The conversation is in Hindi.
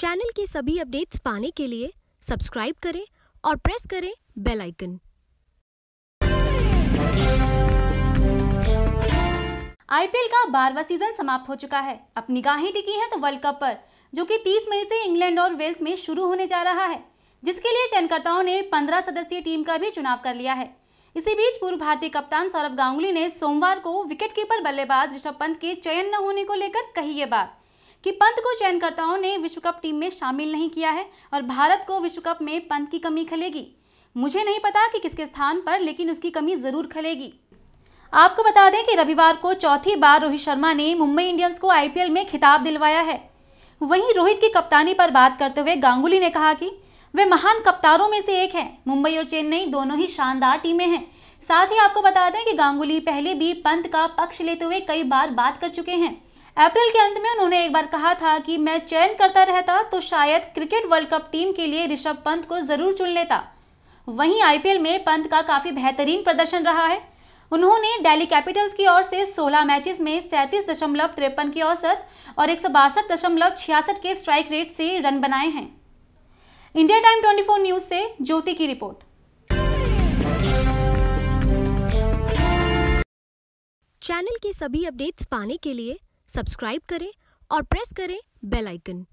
चैनल की सभी अपडेट्स पाने के लिए सब्सक्राइब करें और प्रेस करें बेल आइकन आईपीएल का बारहवा सीजन समाप्त हो चुका है अब निगाहें टिकी हैं तो वर्ल्ड कप पर जो कि 30 मई से इंग्लैंड और वेल्स में शुरू होने जा रहा है जिसके लिए चयनकर्ताओं ने 15 सदस्यीय टीम का भी चुनाव कर लिया है इसी बीच पूर्व भारतीय कप्तान सौरभ गांगुली ने सोमवार को विकेटकीपर बल्लेबाज ऋषभ पंत के चयन न होने को लेकर कही ये बात कि पंत को चयनकर्ताओं ने विश्व कप टीम में शामिल नहीं किया है और भारत को विश्व कप में पंत की कमी खलेगी मुझे नहीं पता कि किसके स्थान पर लेकिन उसकी कमी ज़रूर खलेगी आपको बता दें कि रविवार को चौथी बार रोहित शर्मा ने मुंबई इंडियंस को आईपीएल में खिताब दिलवाया है वहीं रोहित की कप्तानी पर बात करते हुए गांगुली ने कहा कि वे महान कप्तानों में से एक हैं मुंबई और चेन्नई दोनों ही शानदार टीमें हैं साथ ही आपको बता दें कि गांगुली पहले भी पंत का पक्ष लेते हुए कई बार बात कर चुके हैं अप्रैल के अंत में उन्होंने एक बार कहा था कि मैं चयन करता रहता तो शायद क्रिकेट वर्ल्ड कप टीम के लिए ऋषभ पंत को ज़रूर चुन लेता वहीं आईपीएल में पंत का काफ़ी बेहतरीन प्रदर्शन रहा है उन्होंने दिल्ली कैपिटल्स की ओर से 16 मैचेस में सैंतीस दशमलव तिरपन की औसत और एक दशमलव छियासठ के स्ट्राइक रेट से रन बनाए हैं इंडिया टाइम 24 न्यूज़ से ज्योति की रिपोर्ट चैनल की सभी अपडेट्स पाने के लिए सब्सक्राइब करें और प्रेस करें बेल आइकन